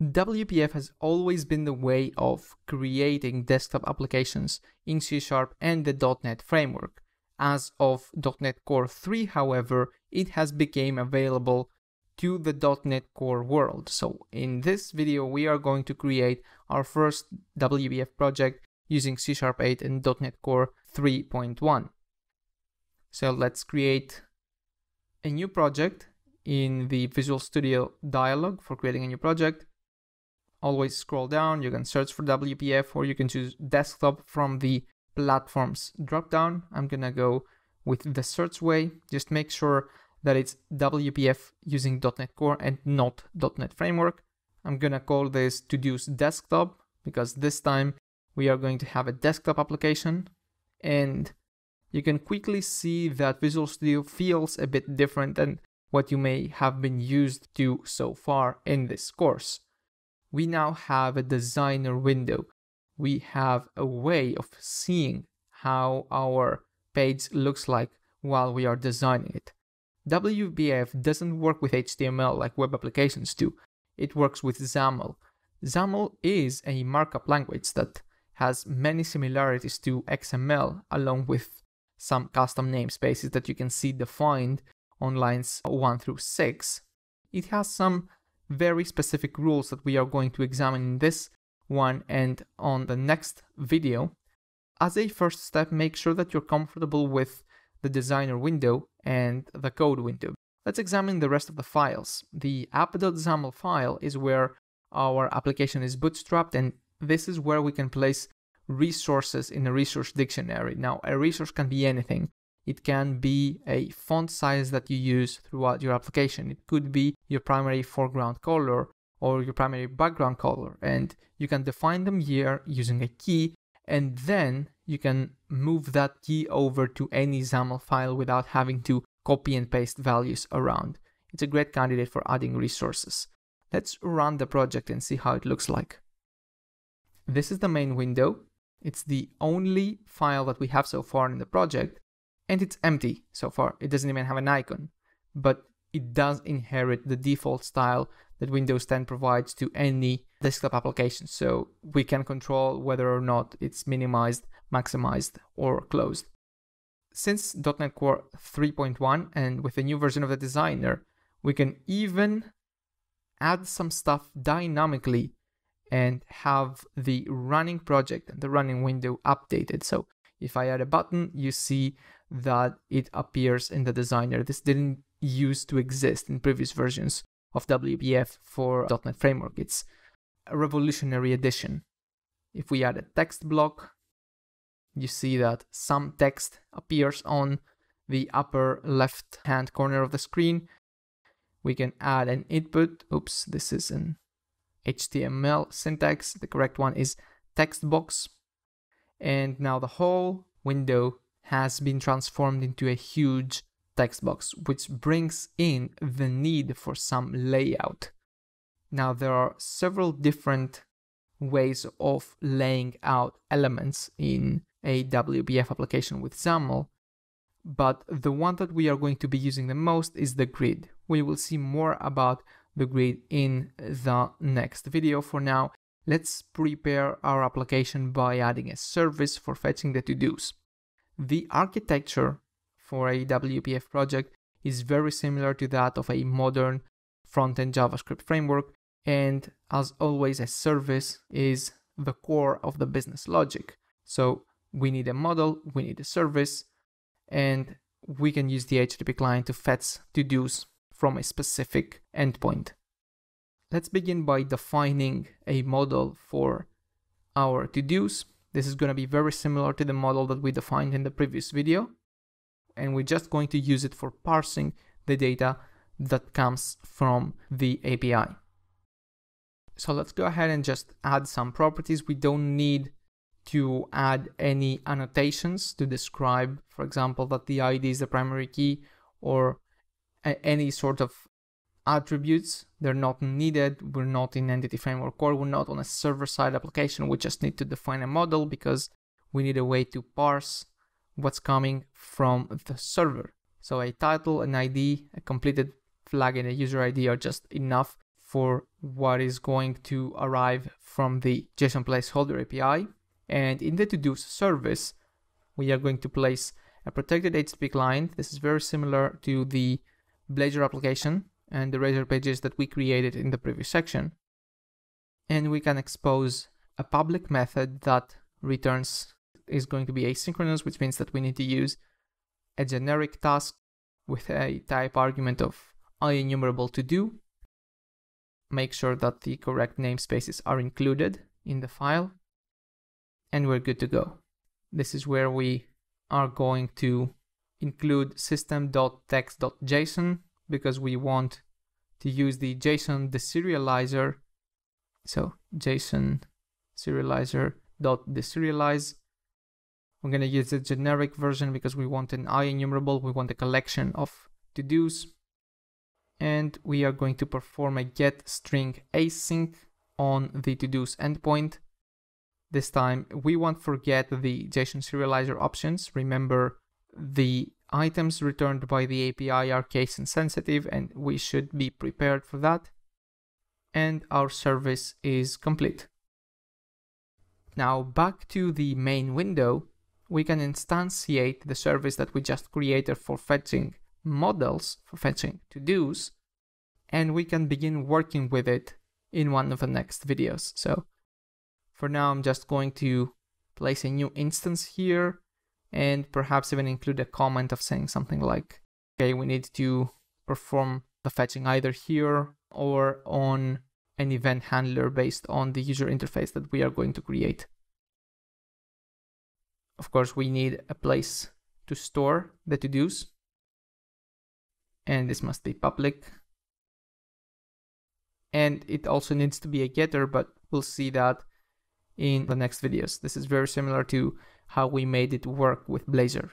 WPF has always been the way of creating desktop applications in C Sharp and the .NET framework. As of .NET Core 3, however, it has become available to the .NET Core world. So in this video, we are going to create our first WPF project using C Sharp 8 and .NET Core 3.1. So let's create a new project in the Visual Studio dialog for creating a new project always scroll down, you can search for WPF or you can choose desktop from the platforms dropdown. I'm gonna go with the search way, just make sure that it's WPF using .NET Core and not .NET Framework. I'm gonna call this to use desktop because this time we are going to have a desktop application and you can quickly see that Visual Studio feels a bit different than what you may have been used to so far in this course we now have a designer window. We have a way of seeing how our page looks like while we are designing it. WBF doesn't work with HTML like web applications do. It works with XAML. XAML is a markup language that has many similarities to XML along with some custom namespaces that you can see defined on lines 1 through 6. It has some very specific rules that we are going to examine in this one and on the next video. As a first step, make sure that you're comfortable with the designer window and the code window. Let's examine the rest of the files. The app.xaml file is where our application is bootstrapped and this is where we can place resources in a resource dictionary. Now, a resource can be anything. It can be a font size that you use throughout your application. It could be your primary foreground color or your primary background color. And you can define them here using a key and then you can move that key over to any XAML file without having to copy and paste values around. It's a great candidate for adding resources. Let's run the project and see how it looks like. This is the main window. It's the only file that we have so far in the project and it's empty so far. It doesn't even have an icon, but it does inherit the default style that Windows 10 provides to any desktop application. So we can control whether or not it's minimized, maximized, or closed. Since .NET Core 3.1 and with a new version of the designer, we can even add some stuff dynamically and have the running project and the running window updated. So if I add a button, you see that it appears in the designer. This didn't used to exist in previous versions of WPF for .NET Framework. It's a revolutionary addition. If we add a text block, you see that some text appears on the upper left hand corner of the screen. We can add an input. Oops, this is an HTML syntax. The correct one is text box. And now the whole window has been transformed into a huge text box, which brings in the need for some layout. Now, there are several different ways of laying out elements in a WPF application with XAML, but the one that we are going to be using the most is the grid. We will see more about the grid in the next video. For now, let's prepare our application by adding a service for fetching the to-dos. The architecture for a WPF project is very similar to that of a modern front-end JavaScript framework, and as always, a service is the core of the business logic. So we need a model, we need a service, and we can use the HTTP client to fetch to-dos from a specific endpoint. Let's begin by defining a model for our to-dos. This is going to be very similar to the model that we defined in the previous video. And we're just going to use it for parsing the data that comes from the API. So let's go ahead and just add some properties. We don't need to add any annotations to describe, for example, that the ID is the primary key or any sort of attributes. They're not needed. We're not in Entity Framework Core. We're not on a server-side application. We just need to define a model because we need a way to parse what's coming from the server. So a title, an ID, a completed flag, and a user ID are just enough for what is going to arrive from the JSON placeholder API. And in the to-dos service, we are going to place a protected HTTP client. This is very similar to the Blazor application and the razor pages that we created in the previous section. And we can expose a public method that returns is going to be asynchronous, which means that we need to use a generic task with a type argument of ienumerable to do. Make sure that the correct namespaces are included in the file and we're good to go. This is where we are going to include system.text.json because we want to use the JSON deserializer. So JSON serializer dot deserialize. We're going to use the generic version because we want an IEnumerable. We want a collection of to-dos. And we are going to perform a get string async on the to-dos endpoint. This time we won't forget the JSON serializer options. Remember the items returned by the API are case insensitive and we should be prepared for that. And our service is complete. Now back to the main window, we can instantiate the service that we just created for fetching models, for fetching to-dos, and we can begin working with it in one of the next videos. So for now, I'm just going to place a new instance here and perhaps even include a comment of saying something like, okay, we need to perform the fetching either here or on an event handler based on the user interface that we are going to create. Of course, we need a place to store the to-dos. And this must be public. And it also needs to be a getter, but we'll see that in the next videos. This is very similar to how we made it work with Blazor.